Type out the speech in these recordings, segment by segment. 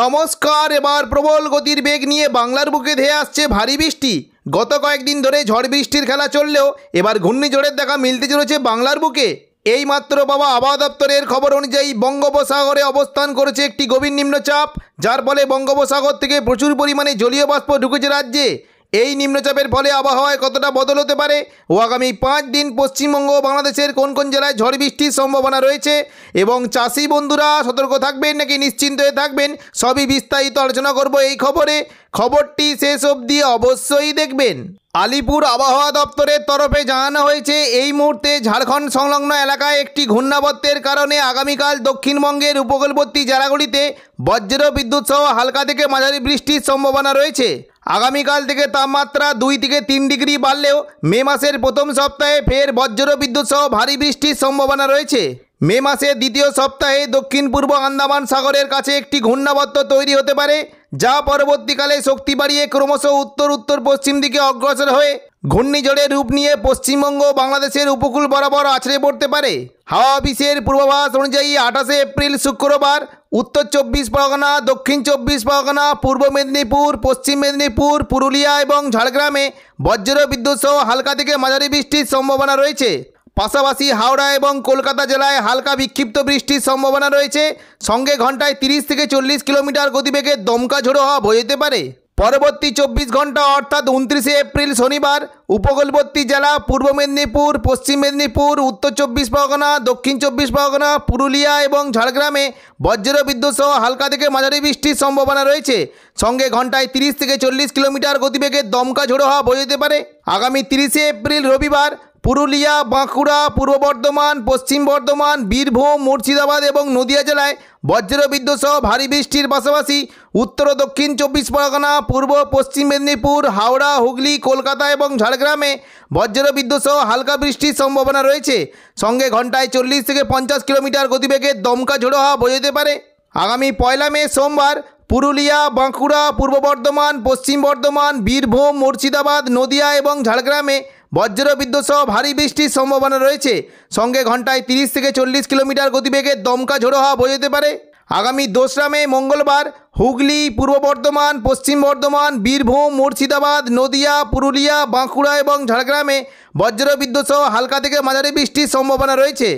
নমস্কার এবার প্রবল গতির বেগ নিয়ে বাংলার বুকে ধেয়ে আসছে ভারী বৃষ্টি গত কয়েকদিন ধরে ঝড় বৃষ্টির খেলা চললেও এবার ঘূর্ণিঝড়ের দেখা মিলতে চলেছে বাংলার বুকে এই মাত্র বাবা আবহাওয়া দপ্তরের খবর অনুযায়ী বঙ্গোপসাগরে অবস্থান করেছে একটি গভীর নিম্নচাপ যার ফলে বঙ্গোপসাগর থেকে প্রচুর পরিমাণে জলীয় বাষ্প ঢুকেছে রাজ্যে এই নিম্নচাপের ফলে আবহাওয়ায় কতটা বদল হতে পারে ও আগামী পাঁচ দিন পশ্চিমবঙ্গ বাংলাদেশের কোন কোন জেলায় ঝড় বৃষ্টির সম্ভাবনা রয়েছে এবং চাষি বন্ধুরা সতর্ক থাকবেন নাকি নিশ্চিন্ত হয়ে থাকবেন সবই বিস্তারিত আলোচনা করব এই খবরে খবরটি শেষ অবধি অবশ্যই দেখবেন আলিপুর আবহাওয়া দপ্তরের তরফে জানানো হয়েছে এই মুহূর্তে ঝাড়খণ্ড সংলগ্ন এলাকায় একটি ঘূর্ণাবত্যের কারণে আগামীকাল দক্ষিণবঙ্গের উপকূলবর্তী জেলাগুলিতে বজ্র বিদ্যুৎ সহ হালকা থেকে মাঝারি বৃষ্টির সম্ভাবনা রয়েছে আগামীকাল থেকে তাপমাত্রা দুই থেকে তিন ডিগ্রি বাড়লেও মে মাসের প্রথম সপ্তাহে ফের বজ্র বিদ্যুৎ সহ ভারী বৃষ্টির সম্ভাবনা রয়েছে মে মাসের দ্বিতীয় সপ্তাহে দক্ষিণ পূর্ব আন্দামান সাগরের কাছে একটি ঘূর্ণাবর্ত তৈরি হতে পারে যা পরবর্তীকালে শক্তি বাড়িয়ে ক্রমশ উত্তর উত্তর পশ্চিম দিকে অগ্রসর হয়ে ঘূর্ণিঝড়ের রূপ নিয়ে পশ্চিমবঙ্গ বাংলাদেশের উপকূল বরাবর আছড়ে পড়তে পারে হাওয়া অফিসের পূর্বাভাস অনুযায়ী আঠাশে এপ্রিল শুক্রবার উত্তর চব্বিশ পরগনা দক্ষিণ চব্বিশ পরগনা পূর্ব মেদিনীপুর পশ্চিম মেদিনীপুর পুরুলিয়া এবং ঝাড়গ্রামে বজ্র বিদ্যুৎ সহ হালকা থেকে মাঝারি বৃষ্টির সম্ভাবনা রয়েছে পাশাপাশি হাওড়া এবং কলকাতা জেলায় হালকা বিক্ষিপ্ত বৃষ্টির সম্ভাবনা রয়েছে সঙ্গে ঘন্টায় তিরিশ থেকে চল্লিশ কিলোমিটার গতিবেগে দমকা ঝোড়ো হওয়া বয়ে যেতে পারে পরবর্তী চব্বিশ ঘন্টা অর্থাৎ উনত্রিশে এপ্রিল শনিবার উপকূলবর্তী জেলা পূর্ব মেদিনীপুর পশ্চিম মেদিনীপুর উত্তর চব্বিশ পরগনা দক্ষিণ চব্বিশ পরগনা পুরুলিয়া এবং ঝাড়গ্রামে বজ্র বিদ্যুৎ সহ হালকা থেকে মাঝারি বৃষ্টির সম্ভাবনা রয়েছে সঙ্গে ঘন্টায় তিরিশ থেকে চল্লিশ কিলোমিটার গতিবেগে দমকা ঝোড়ো হওয়া বোঝাতে পারে আগামী তিরিশে এপ্রিল রবিবার পুরুলিয়া বাঁকুড়া পূর্ব বর্ধমান পশ্চিম বর্ধমান বীরভূম মুর্শিদাবাদ এবং নদিয়া জেলায় বজ্রবিদ্যুৎ সহ ভারী বৃষ্টির পাশাপাশি উত্তর ও দক্ষিণ চব্বিশ পরগনা পূর্ব পশ্চিম মেদিনীপুর হাওড়া হুগলি কলকাতা এবং ঝাড়গ্রামে বজ্রবিদ্যুৎ সহ হালকা বৃষ্টির সম্ভাবনা রয়েছে সঙ্গে ঘন্টায় চল্লিশ থেকে পঞ্চাশ কিলোমিটার গতিবেগে দমকা ঝোড়ো হওয়া বোঝাতে পারে আগামী পয়লা মে সোমবার পুরুলিয়া বাঁকুড়া পূর্ব বর্ধমান পশ্চিম বর্ধমান বীরভূম মুর্শিদাবাদ নদিয়া এবং ঝাড়গ্রামে বজ্র বিদ্যুৎ সহ ভারী বৃষ্টির সম্ভাবনা রয়েছে সঙ্গে ঘন্টায় তিরিশ থেকে চল্লিশ কিলোমিটার গতিবেগে দমকা ঝোড়ো হওয়া বোঝাতে পারে আগামী দোসরা মে মঙ্গলবার হুগলি পূর্ব বর্ধমান পশ্চিম বর্ধমান বীরভূম মুর্শিদাবাদ নদিয়া পুরুলিয়া বাঁকুড়া এবং ঝাড়গ্রামে বজ্রবিদ্যুৎ সহ হালকা থেকে মাঝারি বৃষ্টির সম্ভাবনা রয়েছে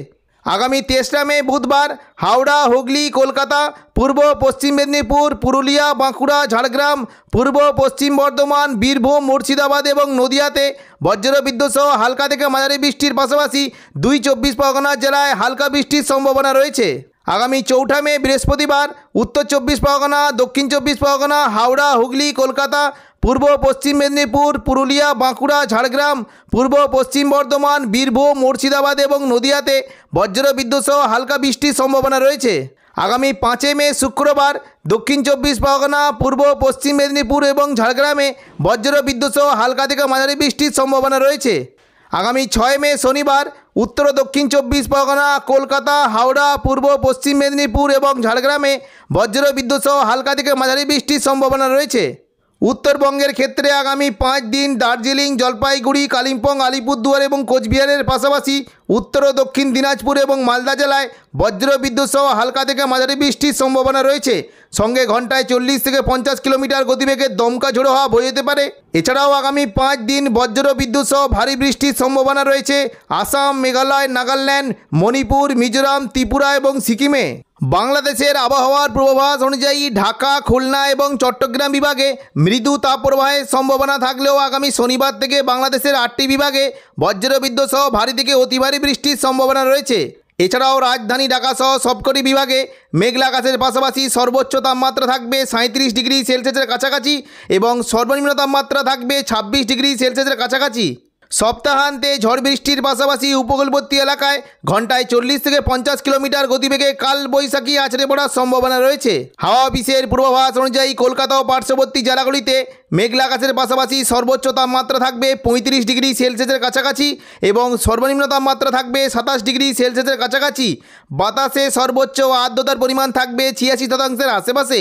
আগামী তেসরা মে বুধবার হাওড়া হুগলি কলকাতা পূর্ব পশ্চিম মেদিনীপুর পুরুলিয়া বাঁকুড়া ঝাড়গ্রাম পূর্ব পশ্চিম বর্ধমান বীরভূম মুর্শিদাবাদ এবং নদিয়াতে বজ্রবিদ্যুৎ সহ হালকা থেকে মাঝারি বৃষ্টির পাশাপাশি দুই চব্বিশ পরগনা জেলায় হালকা বৃষ্টির সম্ভাবনা রয়েছে আগামী চৌঠা মে বৃহস্পতিবার উত্তর চব্বিশ পরগনা দক্ষিণ চব্বিশ পরগনা হাওড়া হুগলি কলকাতা পূর্ব পশ্চিম মেদিনীপুর পুরুলিয়া বাঁকুড়া ঝাড়গ্রাম পূর্ব পশ্চিম বর্ধমান বীরভূম মুর্শিদাবাদ এবং নদিয়াতে বজ্র বিদ্যুৎ সহ হালকা বৃষ্টির সম্ভাবনা রয়েছে আগামী পাঁচই মে শুক্রবার দক্ষিণ চব্বিশ পরগনা পূর্ব পশ্চিম মেদিনীপুর এবং ঝাড়গ্রামে বজ্র বিদ্যুৎ সহ হালকা থেকে মাঝারি বৃষ্টির সম্ভাবনা রয়েছে আগামী ছয় মে শনিবার উত্তর দক্ষিণ চব্বিশ পরগনা কলকাতা হাওড়া পূর্ব পশ্চিম মেদিনীপুর এবং ঝাড়গ্রামে বজ্র বিদ্যুৎ সহ হালকা থেকে মাঝারি বৃষ্টির সম্ভাবনা রয়েছে উত্তরবঙ্গের ক্ষেত্রে আগামী পাঁচ দিন দার্জিলিং জলপাইগুড়ি কালিম্পং আলিপুরদুয়ার এবং কোচবিহারের পাশাপাশি উত্তর ও দক্ষিণ দিনাজপুর এবং মালদা জেলায় বজ্রবিদ্যুৎ সহ হালকা থেকে মাঝারি বৃষ্টির সম্ভাবনা রয়েছে সঙ্গে ঘন্টায় চল্লিশ থেকে পঞ্চাশ কিলোমিটার গতিবেগে দমকা ঝোড়ো হওয়া বয়ে যেতে পারে এছাড়াও আগামী পাঁচ দিন বজ্রবিদ্যুৎ সহ ভারী বৃষ্টির সম্ভাবনা রয়েছে আসাম মেঘালয় নাগাল্যান্ড মণিপুর মিজোরাম ত্রিপুরা এবং সিকিমে বাংলাদেশের আবহাওয়ার পূর্বাভাস অনুযায়ী ঢাকা খুলনা এবং চট্টগ্রাম বিভাগে মৃদু তাপপ্রবাহের সম্ভাবনা থাকলেও আগামী শনিবার থেকে বাংলাদেশের আটটি বিভাগে বজ্রবিদ্যুৎ সহ ভারী থেকে অতি ভারী বৃষ্টির সম্ভাবনা রয়েছে এছাড়াও রাজধানী ঢাকাসহ সবকটি বিভাগে মেঘলা আকাশের পাশাপাশি সর্বোচ্চ তাপমাত্রা থাকবে সাঁত্রিশ ডিগ্রি সেলসিয়াসের কাছাকাছি এবং সর্বনিম্ন তাপমাত্রা থাকবে ছাব্বিশ ডিগ্রি সেলসিয়াসের কাছাকাছি সপ্তাহান্তে ঝড় বৃষ্টির পাশাপাশি উপকূলবর্তী এলাকায় ঘন্টায় চল্লিশ থেকে পঞ্চাশ কিলোমিটার গতিবেগে কাল বৈশাখী আছড়ে পড়ার সম্ভাবনা রয়েছে হাওয়া অফিসের পূর্বাভাস অনুযায়ী কলকাতা ও পার্শ্ববর্তী জেলাগুলিতে মেঘলা আকাশের পাশাপাশি সর্বোচ্চ তাপমাত্রা থাকবে পঁয়ত্রিশ ডিগ্রি সেলসিয়াসের কাছাকাছি এবং সর্বনিম্ন তাপমাত্রা থাকবে সাতাশ ডিগ্রি সেলসিয়াসের কাছাকাছি বাতাসে সর্বোচ্চ আর্দ্রতার পরিমাণ থাকবে ছিয়াশি শতাংশের আশেপাশে